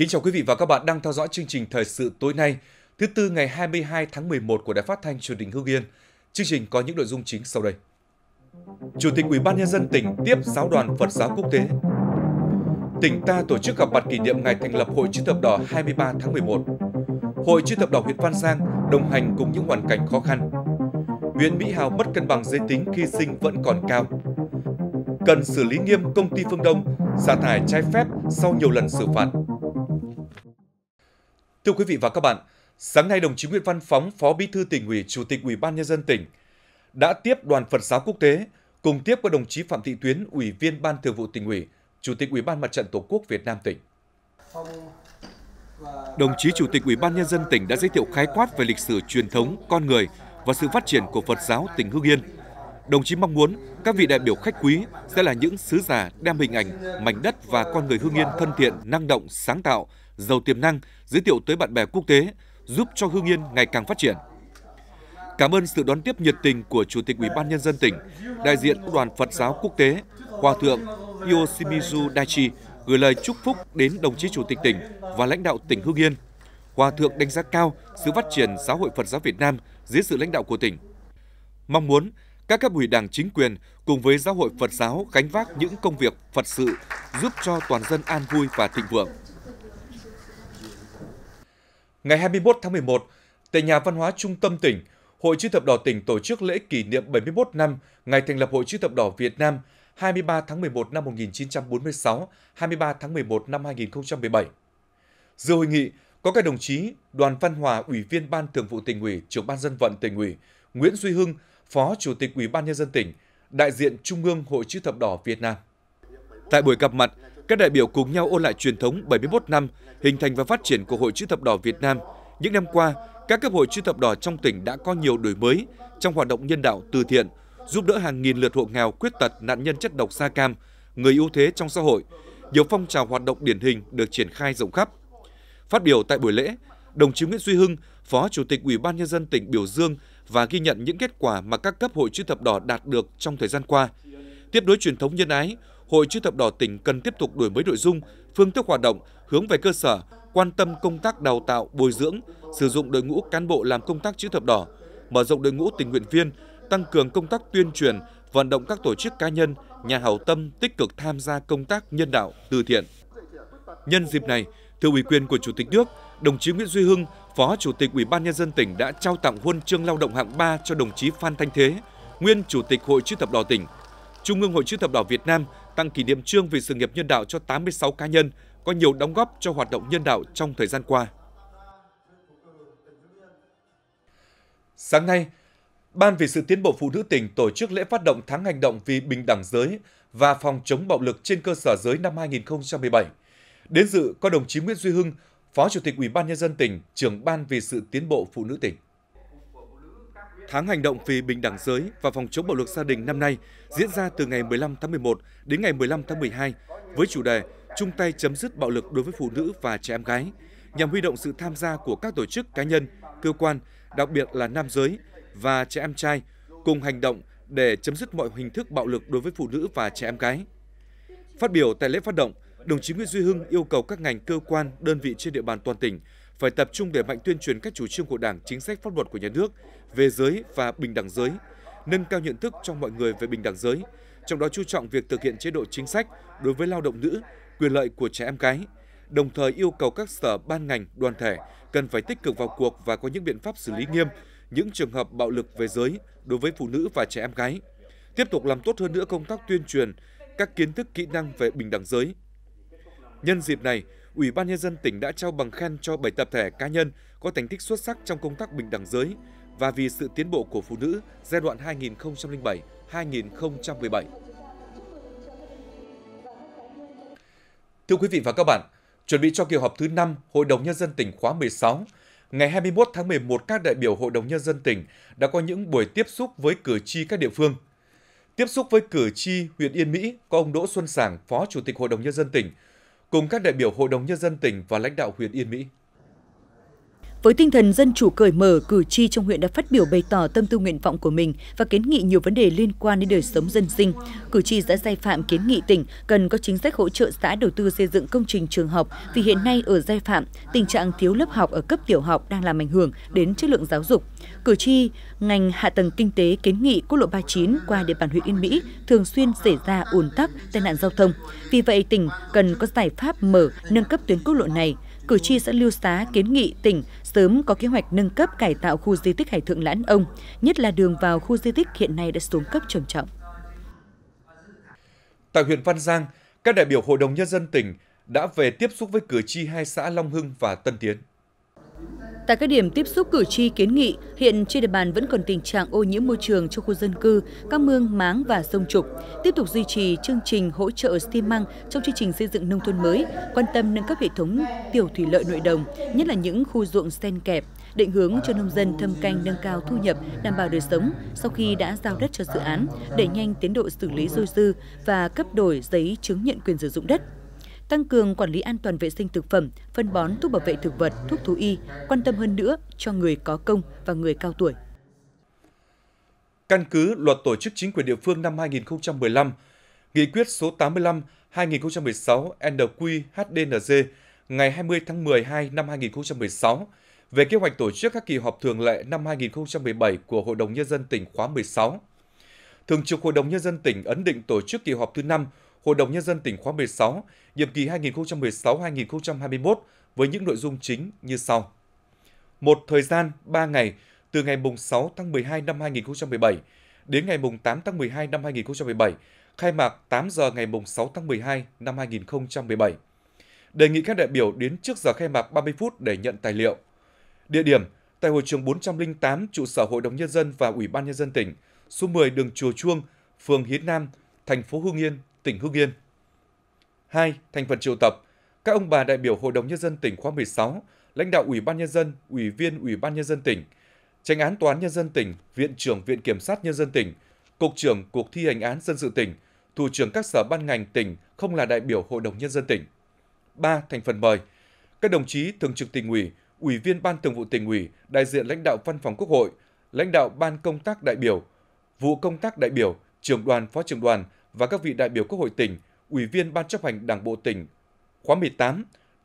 Kính chào quý vị và các bạn đang theo dõi chương trình thời sự tối nay, thứ tư ngày 22 tháng 11 của Đài Phát thanh Truyền hình Hưng Yên. Chương trình có những nội dung chính sau đây. Chủ tịch Ủy ban nhân dân tỉnh tiếp giáo đoàn Phật giáo quốc tế. Tỉnh ta tổ chức gặp mặt kỷ niệm ngày thành lập Hội chữ thập đỏ 23 tháng 11. Hội chữ thập đỏ huyện Văn Giang đồng hành cùng những hoàn cảnh khó khăn. Huyện Mỹ Hào mất cân bằng giới tính khi sinh vẫn còn cao. Cần xử lý nghiêm công ty Phương Đông xả thải trái phép sau nhiều lần xử phạt Thưa quý vị và các bạn, sáng nay đồng chí Nguyễn Văn Phóng, Phó Bí thư tỉnh ủy, Chủ tịch Ủy ban nhân dân tỉnh đã tiếp đoàn Phật giáo quốc tế cùng tiếp với đồng chí Phạm Thị Tuyến, Ủy viên Ban Thường vụ tỉnh ủy, Chủ tịch Ủy ban Mặt trận Tổ quốc Việt Nam tỉnh. Đồng chí Chủ tịch Ủy ban nhân dân tỉnh đã giới thiệu khái quát về lịch sử truyền thống, con người và sự phát triển của Phật giáo tỉnh Hưng Yên Đồng chí mong muốn các vị đại biểu khách quý sẽ là những sứ giả đem hình ảnh, mảnh đất và con người Hương Yên thân thiện, năng động, sáng tạo, giàu tiềm năng giới thiệu tới bạn bè quốc tế, giúp cho Hương Yên ngày càng phát triển. Cảm ơn sự đón tiếp nhiệt tình của Chủ tịch Ủy ban nhân dân tỉnh, đại diện Đoàn Phật giáo quốc tế, Hòa thượng Yoshimizu Daichi gửi lời chúc phúc đến đồng chí Chủ tịch tỉnh và lãnh đạo tỉnh Hương Yên. Hòa thượng đánh giá cao sự phát triển giáo hội Phật giáo Việt Nam dưới sự lãnh đạo của tỉnh. Mong muốn các cấp ủy đảng chính quyền cùng với giáo hội Phật giáo gánh vác những công việc Phật sự giúp cho toàn dân an vui và thịnh vượng. Ngày 21 tháng 11, tại nhà văn hóa trung tâm tỉnh, Hội chữ thập đỏ tỉnh tổ chức lễ kỷ niệm 71 năm ngày thành lập Hội chữ thập đỏ Việt Nam 23 tháng 11 năm 1946, 23 tháng 11 năm 2017. Dự hội nghị có các đồng chí Đoàn Văn Hòa, Ủy viên Ban Thường vụ tỉnh ủy, Trưởng ban dân vận tỉnh ủy, Nguyễn Duy Hưng, Phó Chủ tịch Ủy ban nhân dân tỉnh, đại diện Trung ương Hội chữ thập đỏ Việt Nam. Tại buổi gặp mặt, các đại biểu cùng nhau ôn lại truyền thống 71 năm hình thành và phát triển của Hội chữ thập đỏ Việt Nam. Những năm qua, các cấp hội chữ thập đỏ trong tỉnh đã có nhiều đổi mới trong hoạt động nhân đạo từ thiện, giúp đỡ hàng nghìn lượt hộ nghèo, khuyết tật, nạn nhân chất độc da cam, người ưu thế trong xã hội. Nhiều phong trào hoạt động điển hình được triển khai rộng khắp. Phát biểu tại buổi lễ, đồng chí Nguyễn Duy Hưng, Phó Chủ tịch Ủy ban nhân dân tỉnh biểu dương và ghi nhận những kết quả mà các cấp hội chữ thập đỏ đạt được trong thời gian qua. Tiếp nối truyền thống nhân ái, Hội chữ thập đỏ tỉnh cần tiếp tục đổi mới nội dung, phương thức hoạt động, hướng về cơ sở, quan tâm công tác đào tạo, bồi dưỡng, sử dụng đội ngũ cán bộ làm công tác chữ thập đỏ, mở rộng đội ngũ tình nguyện viên, tăng cường công tác tuyên truyền, vận động các tổ chức cá nhân, nhà hảo tâm tích cực tham gia công tác nhân đạo, từ thiện. Nhân dịp này, thưa ủy quyền của Chủ tịch nước, đồng chí Nguyễn Duy Hưng, Phó Chủ tịch Ủy ban nhân dân tỉnh đã trao tặng huân chương lao động hạng 3 cho đồng chí Phan Thanh Thế, nguyên Chủ tịch Hội chữ thập đỏ tỉnh. Trung ương Hội chữ thập đỏ Việt Nam tặng kỷ niệm trương vì sự nghiệp nhân đạo cho 86 cá nhân có nhiều đóng góp cho hoạt động nhân đạo trong thời gian qua. Sáng nay, Ban vì sự tiến bộ phụ nữ tỉnh tổ chức lễ phát động tháng hành động vì bình đẳng giới và phòng chống bạo lực trên cơ sở giới năm 2017. Đến dự có đồng chí Nguyễn Duy Hưng, Phó Chủ tịch Ủy ban nhân dân tỉnh, trưởng ban vì sự tiến bộ phụ nữ tỉnh. Tháng hành động vì bình đẳng giới và phòng chống bạo lực gia đình năm nay diễn ra từ ngày 15 tháng 11 đến ngày 15 tháng 12 với chủ đề chung tay chấm dứt bạo lực đối với phụ nữ và trẻ em gái, nhằm huy động sự tham gia của các tổ chức cá nhân, cơ quan, đặc biệt là nam giới và trẻ em trai cùng hành động để chấm dứt mọi hình thức bạo lực đối với phụ nữ và trẻ em gái. Phát biểu tại lễ phát động, đồng chí Nguyễn Duy Hưng yêu cầu các ngành cơ quan, đơn vị trên địa bàn toàn tỉnh phải tập trung để mạnh tuyên truyền các chủ trương của Đảng, chính sách pháp luật của nhà nước về giới và bình đẳng giới, nâng cao nhận thức trong mọi người về bình đẳng giới, trong đó chú trọng việc thực hiện chế độ chính sách đối với lao động nữ, quyền lợi của trẻ em gái. Đồng thời yêu cầu các sở ban ngành, đoàn thể cần phải tích cực vào cuộc và có những biện pháp xử lý nghiêm những trường hợp bạo lực về giới đối với phụ nữ và trẻ em gái. Tiếp tục làm tốt hơn nữa công tác tuyên truyền các kiến thức kỹ năng về bình đẳng giới, Nhân dịp này, Ủy ban Nhân dân tỉnh đã trao bằng khen cho 7 tập thể cá nhân có thành tích xuất sắc trong công tác bình đẳng giới và vì sự tiến bộ của phụ nữ giai đoạn 2007-2017. Thưa quý vị và các bạn, chuẩn bị cho kỳ họp thứ 5 Hội đồng Nhân dân tỉnh khóa 16, ngày 21 tháng 11 các đại biểu Hội đồng Nhân dân tỉnh đã có những buổi tiếp xúc với cử tri các địa phương. Tiếp xúc với cử tri huyện Yên Mỹ có ông Đỗ Xuân Sảng, Phó Chủ tịch Hội đồng Nhân dân tỉnh, cùng các đại biểu Hội đồng Nhân dân tỉnh và lãnh đạo huyện Yên Mỹ. Với tinh thần dân chủ cởi mở, cử tri trong huyện đã phát biểu bày tỏ tâm tư nguyện vọng của mình và kiến nghị nhiều vấn đề liên quan đến đời sống dân sinh. Cử tri đã giai phạm kiến nghị tỉnh cần có chính sách hỗ trợ xã đầu tư xây dựng công trình trường học vì hiện nay ở giai phạm, tình trạng thiếu lớp học ở cấp tiểu học đang làm ảnh hưởng đến chất lượng giáo dục. Cử tri ngành hạ tầng kinh tế kiến nghị quốc lộ 39 qua địa bàn huyện Yên Mỹ thường xuyên xảy ra ùn tắc, tai nạn giao thông. Vì vậy, tỉnh cần có giải pháp mở nâng cấp tuyến quốc lộ này cử tri xã Lưu Xá kiến nghị tỉnh sớm có kế hoạch nâng cấp cải tạo khu di tích Hải Thượng Lãn Ông, nhất là đường vào khu di tích hiện nay đã xuống cấp trầm trọng. Tại huyện Văn Giang, các đại biểu Hội đồng Nhân dân tỉnh đã về tiếp xúc với cử tri hai xã Long Hưng và Tân Tiến. Tại các điểm tiếp xúc cử tri kiến nghị, hiện trên địa bàn vẫn còn tình trạng ô nhiễm môi trường cho khu dân cư, các mương, máng và sông trục. Tiếp tục duy trì chương trình hỗ trợ xi măng trong chương trình xây dựng nông thôn mới, quan tâm nâng cấp hệ thống tiểu thủy lợi nội đồng, nhất là những khu ruộng sen kẹp, định hướng cho nông dân thâm canh nâng cao thu nhập, đảm bảo đời sống sau khi đã giao đất cho dự án, đẩy nhanh tiến độ xử lý dôi dư và cấp đổi giấy chứng nhận quyền sử dụng đất tăng cường quản lý an toàn vệ sinh thực phẩm, phân bón, thuốc bảo vệ thực vật, thuốc thú y, quan tâm hơn nữa cho người có công và người cao tuổi. Căn cứ luật tổ chức chính quyền địa phương năm 2015, Nghị quyết số 85 2016 hdnz ngày 20 tháng 12 năm 2016 về kế hoạch tổ chức các kỳ họp thường lệ năm 2017 của Hội đồng Nhân dân tỉnh khóa 16. Thường trực Hội đồng Nhân dân tỉnh ấn định tổ chức kỳ họp thứ 5 Hội đồng Nhân dân tỉnh khóa 16, nhiệm kỳ 2016-2021 với những nội dung chính như sau. Một thời gian 3 ngày từ ngày 6 tháng 12 năm 2017 đến ngày 8 tháng 12 năm 2017, khai mạc 8 giờ ngày 6 tháng 12 năm 2017. Đề nghị các đại biểu đến trước giờ khai mạc 30 phút để nhận tài liệu. Địa điểm tại hội trường 408 trụ sở Hội đồng Nhân dân và Ủy ban Nhân dân tỉnh, số 10 đường Chùa Chuông, phường Hiến Nam, thành phố Hương Yên, tỉnh Hưng Yên. 2. Thành phần triệu tập các ông bà đại biểu Hội đồng Nhân dân tỉnh khóa 16, lãnh đạo Ủy ban Nhân dân, Ủy viên Ủy ban Nhân dân tỉnh, Tranh án toán Nhân dân tỉnh, Viện trưởng Viện Kiểm sát Nhân dân tỉnh, Cục trưởng Cục thi hành án dân sự tỉnh, Thủ trưởng các sở ban ngành tỉnh không là đại biểu Hội đồng Nhân dân tỉnh. 3. Thành phần mời Các đồng chí Thường trực tỉnh ủy, Ủy viên Ban thường vụ tỉnh ủy, đại diện lãnh đạo Văn phòng Quốc hội, lãnh đạo Ban công tác đại biểu, vụ công tác đại biểu, trưởng đoàn phó trưởng đoàn, và các vị đại biểu Quốc hội tỉnh, Ủy viên Ban chấp hành Đảng bộ tỉnh khóa 18,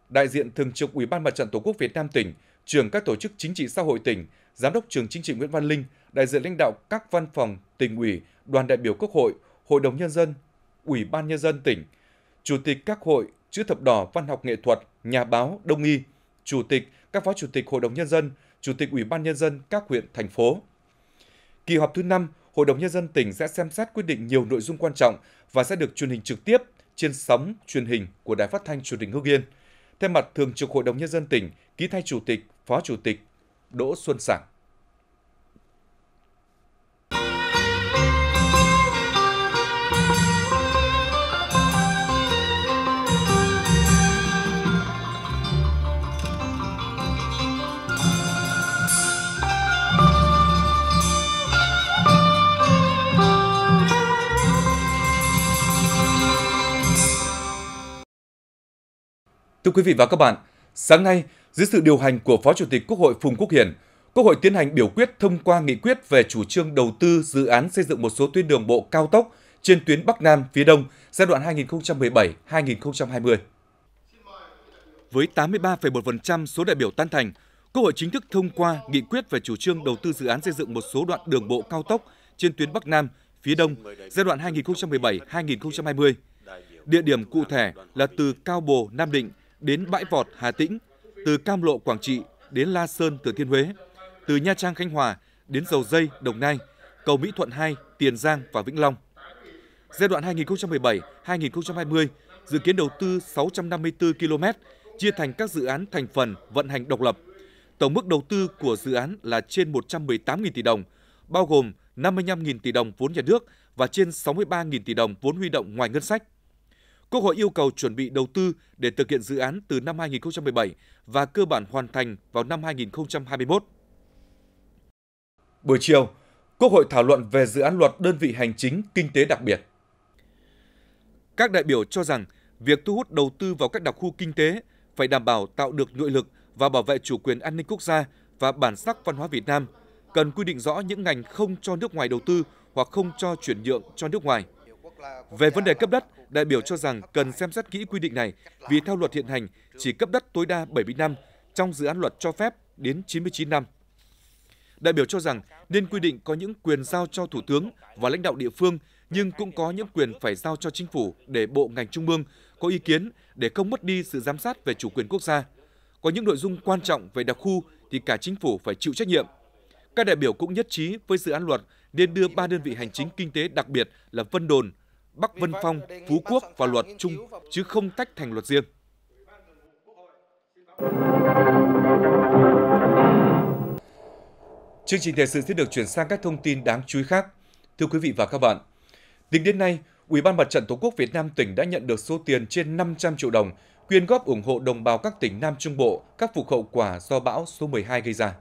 đại diện thường trực Ủy ban Mặt trận Tổ quốc Việt Nam tỉnh, trưởng các tổ chức chính trị xã hội tỉnh, giám đốc trường chính trị Nguyễn Văn Linh, đại diện lãnh đạo các văn phòng tỉnh ủy, đoàn đại biểu Quốc hội, Hội đồng nhân dân, Ủy ban nhân dân tỉnh, chủ tịch các hội chữ thập đỏ văn học nghệ thuật, nhà báo, đông y, chủ tịch, các phó chủ tịch Hội đồng nhân dân, chủ tịch Ủy ban nhân dân các huyện thành phố. Kỳ họp thứ 5, Hội đồng Nhân dân tỉnh sẽ xem xét quyết định nhiều nội dung quan trọng và sẽ được truyền hình trực tiếp trên sóng truyền hình của Đài Phát thanh Truyền hình Hưng Yên. Thay mặt Thường trực Hội đồng Nhân dân tỉnh, ký thay Chủ tịch, Phó Chủ tịch Đỗ Xuân Sảng. Thưa quý vị và các bạn, sáng nay, dưới sự điều hành của Phó Chủ tịch Quốc hội Phùng Quốc Hiển, Quốc hội tiến hành biểu quyết thông qua nghị quyết về chủ trương đầu tư dự án xây dựng một số tuyến đường bộ cao tốc trên tuyến Bắc Nam phía Đông giai đoạn 2017-2020. Với 83,1% số đại biểu tán thành, Quốc hội chính thức thông qua nghị quyết về chủ trương đầu tư dự án xây dựng một số đoạn đường bộ cao tốc trên tuyến Bắc Nam phía Đông giai đoạn 2017-2020. Địa điểm cụ thể là từ Cao Bồ, Nam Định đến Bãi Vọt Hà Tĩnh, từ Cam Lộ Quảng Trị đến La Sơn Thừa Thiên Huế, từ Nha Trang Khánh Hòa đến Dầu Dây Đồng Nai, cầu Mỹ Thuận 2, Tiền Giang và Vĩnh Long. Giai đoạn 2017-2020 dự kiến đầu tư 654 km chia thành các dự án thành phần vận hành độc lập. Tổng mức đầu tư của dự án là trên 118.000 tỷ đồng, bao gồm 55.000 tỷ đồng vốn nhà nước và trên 63.000 tỷ đồng vốn huy động ngoài ngân sách. Quốc hội yêu cầu chuẩn bị đầu tư để thực hiện dự án từ năm 2017 và cơ bản hoàn thành vào năm 2021. Buổi chiều, Quốc hội thảo luận về dự án luật đơn vị hành chính kinh tế đặc biệt. Các đại biểu cho rằng việc thu hút đầu tư vào các đặc khu kinh tế phải đảm bảo tạo được nội lực và bảo vệ chủ quyền an ninh quốc gia và bản sắc văn hóa Việt Nam, cần quy định rõ những ngành không cho nước ngoài đầu tư hoặc không cho chuyển nhượng cho nước ngoài. Về vấn đề cấp đất, đại biểu cho rằng cần xem xét kỹ quy định này vì theo luật hiện hành chỉ cấp đất tối đa 70 năm, trong dự án luật cho phép đến 99 năm. Đại biểu cho rằng nên quy định có những quyền giao cho Thủ tướng và lãnh đạo địa phương nhưng cũng có những quyền phải giao cho chính phủ để bộ ngành trung ương có ý kiến để không mất đi sự giám sát về chủ quyền quốc gia. Có những nội dung quan trọng về đặc khu thì cả chính phủ phải chịu trách nhiệm. Các đại biểu cũng nhất trí với dự án luật nên đưa ba đơn vị hành chính kinh tế đặc biệt là Vân Đồn, Bắc Vân Phong, Phú Quốc và luật chung chứ không tách thành luật riêng. Chương trình thời sự sẽ được chuyển sang các thông tin đáng chú ý khác. Thưa quý vị và các bạn, tính đến nay, Ủy ban Mặt trận Tổ quốc Việt Nam tỉnh đã nhận được số tiền trên 500 triệu đồng quyên góp ủng hộ đồng bào các tỉnh Nam Trung Bộ khắc phục hậu quả do bão số 12 gây ra.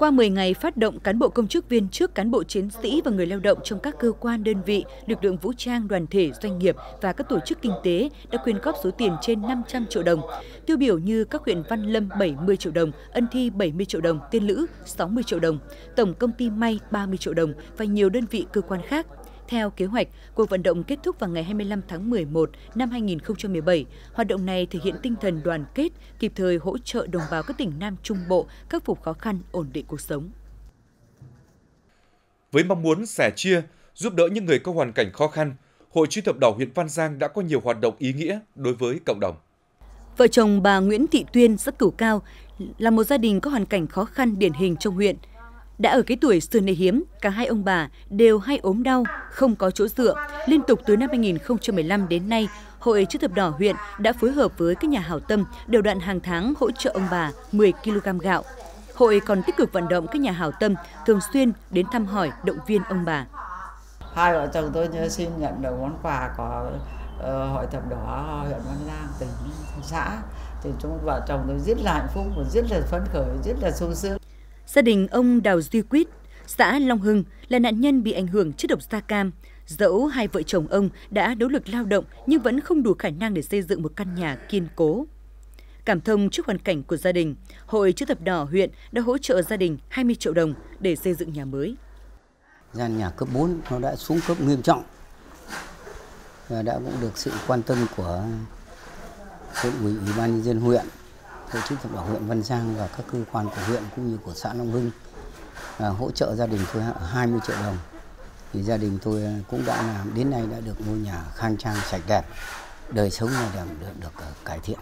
Qua 10 ngày phát động cán bộ công chức viên chức, cán bộ chiến sĩ và người lao động trong các cơ quan đơn vị, lực lượng vũ trang, đoàn thể, doanh nghiệp và các tổ chức kinh tế đã quyên góp số tiền trên 500 triệu đồng. Tiêu biểu như các huyện Văn Lâm 70 triệu đồng, Ân Thi 70 triệu đồng, Tiên Lữ 60 triệu đồng, Tổng công ty May 30 triệu đồng và nhiều đơn vị cơ quan khác. Theo kế hoạch, cuộc vận động kết thúc vào ngày 25 tháng 11 năm 2017. Hoạt động này thể hiện tinh thần đoàn kết, kịp thời hỗ trợ đồng bào các tỉnh Nam Trung Bộ khắc phục khó khăn, ổn định cuộc sống. Với mong muốn sẻ chia, giúp đỡ những người có hoàn cảnh khó khăn, Hội Chữ thập đỏ huyện Văn Giang đã có nhiều hoạt động ý nghĩa đối với cộng đồng. Vợ chồng bà Nguyễn Thị Tuyên rất cửu cao, là một gia đình có hoàn cảnh khó khăn điển hình trong huyện – đã ở cái tuổi xưa nay hiếm, cả hai ông bà đều hay ốm đau, không có chỗ dựa. Liên tục từ năm 2015 đến nay, Hội chữ thập đỏ huyện đã phối hợp với các nhà hảo tâm đều đặn hàng tháng hỗ trợ ông bà 10 kg gạo. Hội còn tích cực vận động các nhà hảo tâm thường xuyên đến thăm hỏi, động viên ông bà. Hai vợ chồng tôi xin nhận được món quà của ờ, Hội thập đỏ huyện Văn Giang tỉnh xã thì chúng vợ chồng tôi rất là hạnh phúc rất là phấn khởi rất là sung sướng Gia đình ông Đào Duy Quýt, xã Long Hưng là nạn nhân bị ảnh hưởng chất độc da cam. Dẫu hai vợ chồng ông đã nỗ lực lao động nhưng vẫn không đủ khả năng để xây dựng một căn nhà kiên cố. Cảm thông trước hoàn cảnh của gia đình, Hội chữ thập đỏ huyện đã hỗ trợ gia đình 20 triệu đồng để xây dựng nhà mới. Gian nhà cấp 4 nó đã xuống cấp nghiêm trọng. Và đã cũng được sự quan tâm của huyện ủy, ủy ban nhân dân huyện Hội chữ thập đỏ huyện Văn Giang và các cơ quan của huyện cũng như của xã Long Hưng à, hỗ trợ gia đình tôi 20 triệu đồng thì gia đình tôi à, cũng đã làm đến nay đã được ngôi nhà khang trang sạch đẹp đời sống nhà càng được, được, được à, cải thiện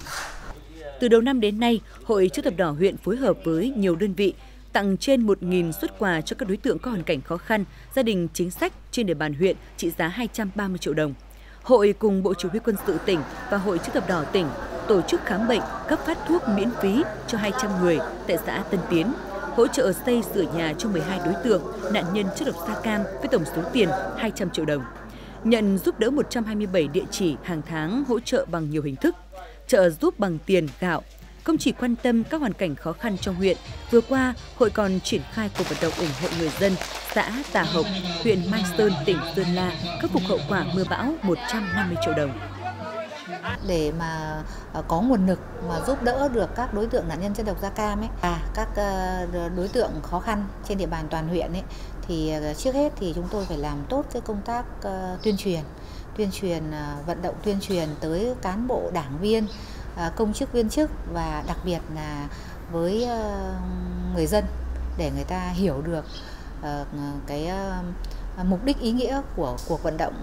từ đầu năm đến nay hội chữ thập đỏ huyện phối hợp với nhiều đơn vị tặng trên 1.000 xuất quà cho các đối tượng có hoàn cảnh khó khăn, gia đình chính sách trên địa bàn huyện trị giá 230 triệu đồng. Hội cùng Bộ Chỉ huy quân sự tỉnh và Hội chữ thập đỏ tỉnh tổ chức khám bệnh, cấp phát thuốc miễn phí cho 200 người tại xã Tân Tiến, hỗ trợ xây sửa nhà cho 12 đối tượng nạn nhân chất độc da cam với tổng số tiền 200 triệu đồng. Nhận giúp đỡ 127 địa chỉ hàng tháng hỗ trợ bằng nhiều hình thức, trợ giúp bằng tiền, gạo, không chỉ quan tâm các hoàn cảnh khó khăn trong huyện, vừa qua hội còn triển khai cuộc vận động ủng hộ người dân xã Tà Hộc, huyện Mai Sơn, tỉnh Sơn La khắc phục hậu quả mưa bão 150 triệu đồng để mà ờ, có nguồn lực mà giúp đỡ được các đối tượng nạn nhân chất độc da cam ấy và các ờ, đối tượng khó khăn trên địa bàn toàn huyện ấy thì ờ, trước hết thì chúng tôi phải làm tốt cái công tác tuyên truyền tuyên truyền vận động tuyên truyền tới cán bộ đảng viên công chức viên chức và đặc biệt là với người dân để người ta hiểu được cái mục đích ý nghĩa của cuộc vận động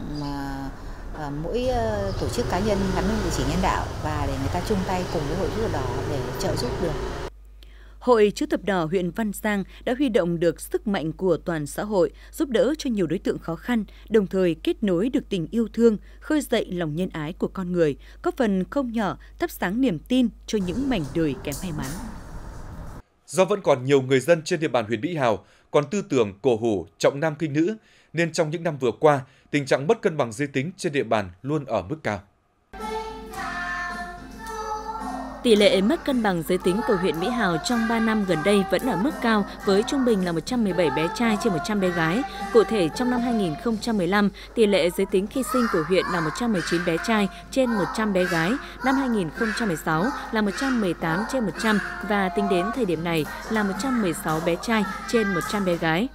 Ờ, mỗi ờ, tổ chức cá nhân gắn với địa chỉ nhân đạo và để người ta chung tay cùng với hội chữ thập đỏ để trợ giúp được. Hội Chữ Thập Đỏ huyện Văn Giang đã huy động được sức mạnh của toàn xã hội, giúp đỡ cho nhiều đối tượng khó khăn, đồng thời kết nối được tình yêu thương, khơi dậy lòng nhân ái của con người, góp phần không nhỏ thắp sáng niềm tin cho những mảnh đời kém may mắn. Do vẫn còn nhiều người dân trên địa bàn huyện Mỹ Hào còn tư tưởng cổ hủ trọng nam kinh nữ, nên trong những năm vừa qua, tình trạng bất cân bằng giới tính trên địa bàn luôn ở mức cao. Tỷ lệ mất cân bằng giới tính của huyện Mỹ Hào trong 3 năm gần đây vẫn ở mức cao với trung bình là 117 bé trai trên 100 bé gái. Cụ thể, trong năm 2015, tỷ lệ giới tính khi sinh của huyện là 119 bé trai trên 100 bé gái, năm 2016 là 118 trên 100 và tính đến thời điểm này là 116 bé trai trên 100 bé gái.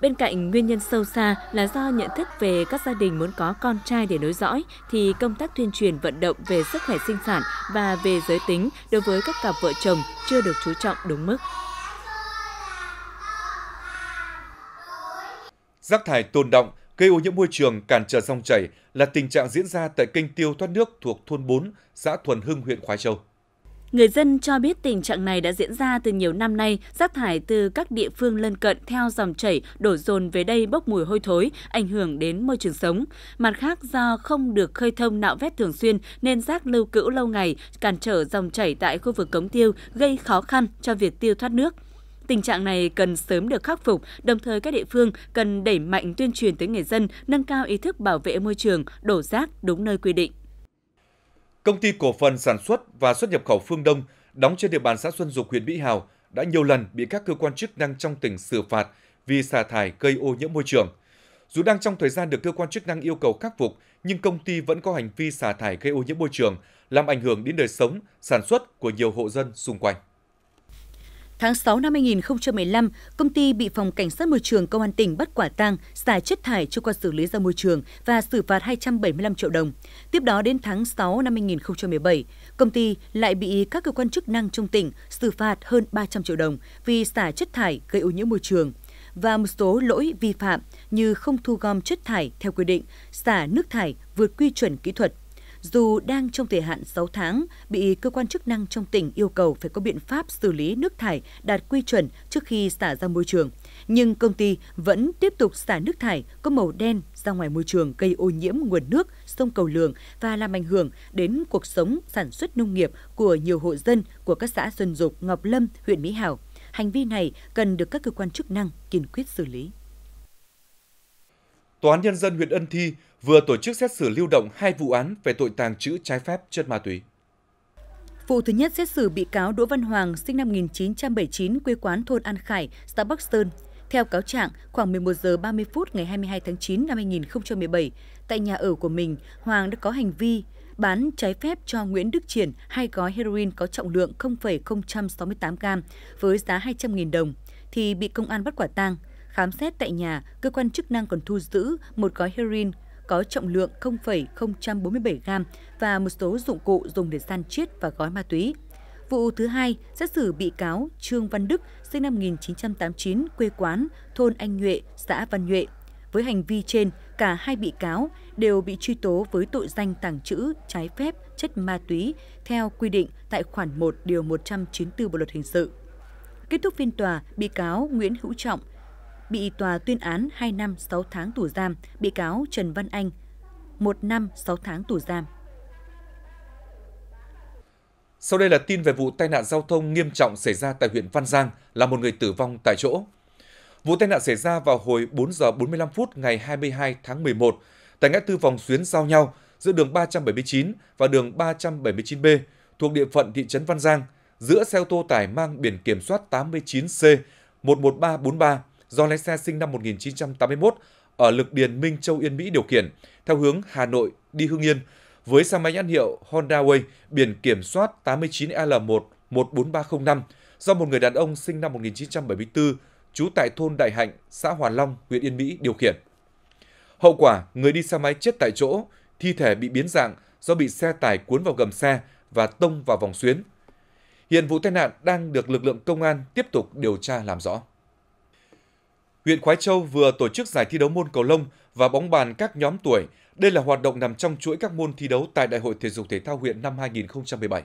Bên cạnh nguyên nhân sâu xa là do nhận thức về các gia đình muốn có con trai để nối dõi thì công tác tuyên truyền vận động về sức khỏe sinh sản và về giới tính đối với các cặp vợ chồng chưa được chú trọng đúng mức. Rác thải tồn động gây ô nhiễm môi trường cản trở dòng chảy là tình trạng diễn ra tại kênh tiêu thoát nước thuộc thôn 4, xã Thuần Hưng, huyện khói Châu. Người dân cho biết tình trạng này đã diễn ra từ nhiều năm nay, rác thải từ các địa phương lân cận theo dòng chảy đổ dồn về đây bốc mùi hôi thối, ảnh hưởng đến môi trường sống. Mặt khác do không được khơi thông nạo vét thường xuyên nên rác lưu cữu lâu ngày cản trở dòng chảy tại khu vực cống tiêu gây khó khăn cho việc tiêu thoát nước. Tình trạng này cần sớm được khắc phục, đồng thời các địa phương cần đẩy mạnh tuyên truyền tới người dân nâng cao ý thức bảo vệ môi trường, đổ rác đúng nơi quy định. Công ty cổ phần sản xuất và xuất nhập khẩu Phương Đông đóng trên địa bàn xã Xuân Dục, huyện Mỹ Hào đã nhiều lần bị các cơ quan chức năng trong tỉnh xử phạt vì xả thải gây ô nhiễm môi trường. Dù đang trong thời gian được cơ quan chức năng yêu cầu khắc phục, nhưng công ty vẫn có hành vi xả thải gây ô nhiễm môi trường, làm ảnh hưởng đến đời sống, sản xuất của nhiều hộ dân xung quanh. Tháng 6 năm 2015, công ty bị Phòng Cảnh sát Môi trường Công an tỉnh bắt quả tang xả chất thải chưa qua xử lý ra môi trường và xử phạt 275 triệu đồng. Tiếp đó đến tháng 6 năm 2017, công ty lại bị các cơ quan chức năng trong tỉnh xử phạt hơn 300 triệu đồng vì xả chất thải gây ô nhiễm môi trường và một số lỗi vi phạm như không thu gom chất thải theo quy định, xả nước thải vượt quy chuẩn kỹ thuật dù đang trong thời hạn 6 tháng, bị cơ quan chức năng trong tỉnh yêu cầu phải có biện pháp xử lý nước thải đạt quy chuẩn trước khi xả ra môi trường. Nhưng công ty vẫn tiếp tục xả nước thải có màu đen ra ngoài môi trường gây ô nhiễm nguồn nước, sông Cầu Lường và làm ảnh hưởng đến cuộc sống sản xuất nông nghiệp của nhiều hộ dân của các xã Xuân Dục, Ngọc Lâm, huyện Mỹ hảo Hành vi này cần được các cơ quan chức năng kiên quyết xử lý. Tòa án Nhân dân huyện Ân Thi vừa tổ chức xét xử lưu động hai vụ án về tội tàng trữ trái phép chất ma túy. Vụ thứ nhất xét xử bị cáo Đỗ Văn Hoàng, sinh năm 1979, quê quán thôn An Khải, xã Bắc Sơn. Theo cáo trạng, khoảng 11 giờ 30 phút ngày 22 tháng 9 năm 2017, tại nhà ở của mình, Hoàng đã có hành vi bán trái phép cho Nguyễn Đức Triển hai gói heroin có trọng lượng 0,068 gram với giá 200.000 đồng thì bị công an bắt quả tang. Khám xét tại nhà, cơ quan chức năng còn thu giữ một gói heroin có trọng lượng 0,047 gram và một số dụng cụ dùng để san chiết và gói ma túy. Vụ thứ hai, xét xử bị cáo Trương Văn Đức, sinh năm 1989, quê quán, thôn Anh Nhuệ, xã Văn Nhuệ. Với hành vi trên, cả hai bị cáo đều bị truy tố với tội danh tàng trữ trái phép chất ma túy theo quy định tại khoản 1 điều 194 Bộ luật hình sự. Kết thúc phiên tòa, bị cáo Nguyễn Hữu Trọng, bị tòa tuyên án 2 năm 6 tháng tù giam bị cáo Trần Văn Anh, 1 năm 6 tháng tù giam. Sau đây là tin về vụ tai nạn giao thông nghiêm trọng xảy ra tại huyện Văn Giang, là một người tử vong tại chỗ. Vụ tai nạn xảy ra vào hồi 4 giờ 45 phút ngày 22 tháng 11 tại ngã tư vòng xuyến giao nhau giữa đường 379 và đường 379B thuộc địa phận thị trấn Văn Giang giữa xe ô tô tải mang biển kiểm soát 89C 11343 do lái xe sinh năm 1981 ở Lực Điền Minh Châu Yên Mỹ điều khiển, theo hướng Hà Nội đi Hưng Yên, với xe máy nhãn hiệu Honda Way biển kiểm soát 89L1-14305 do một người đàn ông sinh năm 1974 trú tại thôn Đại Hạnh, xã Hòa Long, huyện Yên Mỹ điều khiển. Hậu quả, người đi xe máy chết tại chỗ, thi thể bị biến dạng do bị xe tải cuốn vào gầm xe và tông vào vòng xuyến. Hiện vụ tai nạn đang được lực lượng công an tiếp tục điều tra làm rõ. Huyện Khói Châu vừa tổ chức giải thi đấu môn cầu lông và bóng bàn các nhóm tuổi. Đây là hoạt động nằm trong chuỗi các môn thi đấu tại Đại hội Thể dục Thể thao huyện năm 2017.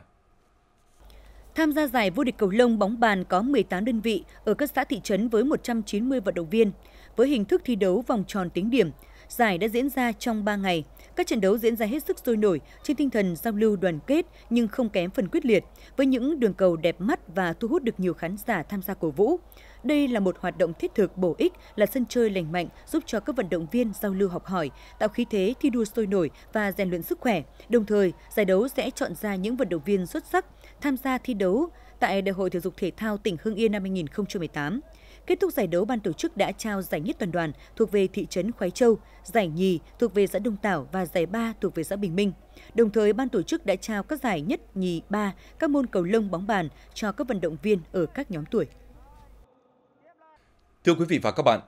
Tham gia giải vô địch cầu lông bóng bàn có 18 đơn vị ở các xã thị trấn với 190 vận động viên. Với hình thức thi đấu vòng tròn tính điểm, giải đã diễn ra trong 3 ngày. Các trận đấu diễn ra hết sức sôi nổi trên tinh thần giao lưu đoàn kết nhưng không kém phần quyết liệt, với những đường cầu đẹp mắt và thu hút được nhiều khán giả tham gia cổ vũ. Đây là một hoạt động thiết thực bổ ích, là sân chơi lành mạnh giúp cho các vận động viên giao lưu học hỏi, tạo khí thế thi đua sôi nổi và rèn luyện sức khỏe. Đồng thời, giải đấu sẽ chọn ra những vận động viên xuất sắc tham gia thi đấu tại Đại hội thể dục thể thao tỉnh Hưng Yên năm 2018. Kết thúc giải đấu, ban tổ chức đã trao giải nhất toàn đoàn thuộc về thị trấn Khoái Châu, giải nhì thuộc về xã Đông Tảo và giải ba thuộc về xã Bình Minh. Đồng thời, ban tổ chức đã trao các giải nhất, nhì, ba các môn cầu lông bóng bàn cho các vận động viên ở các nhóm tuổi. Thưa quý vị và các bạn,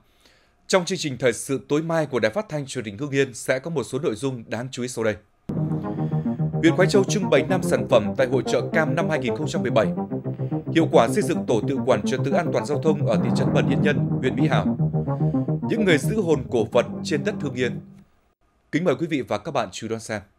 trong chương trình thời sự tối mai của Đài Phát thanh Truyền hình Hưng Yên sẽ có một số nội dung đáng chú ý sau đây. Huyện Khói Châu trưng bày 5 sản phẩm tại hội trợ cam năm 2017. Hiệu quả xây dựng tổ tự quản trật tự an toàn giao thông ở thị trấn Bần Yên Nhân, huyện Mỹ Hào. Những người giữ hồn cổ vật trên đất Hương Yên. Kính mời quý vị và các bạn chú đón xem.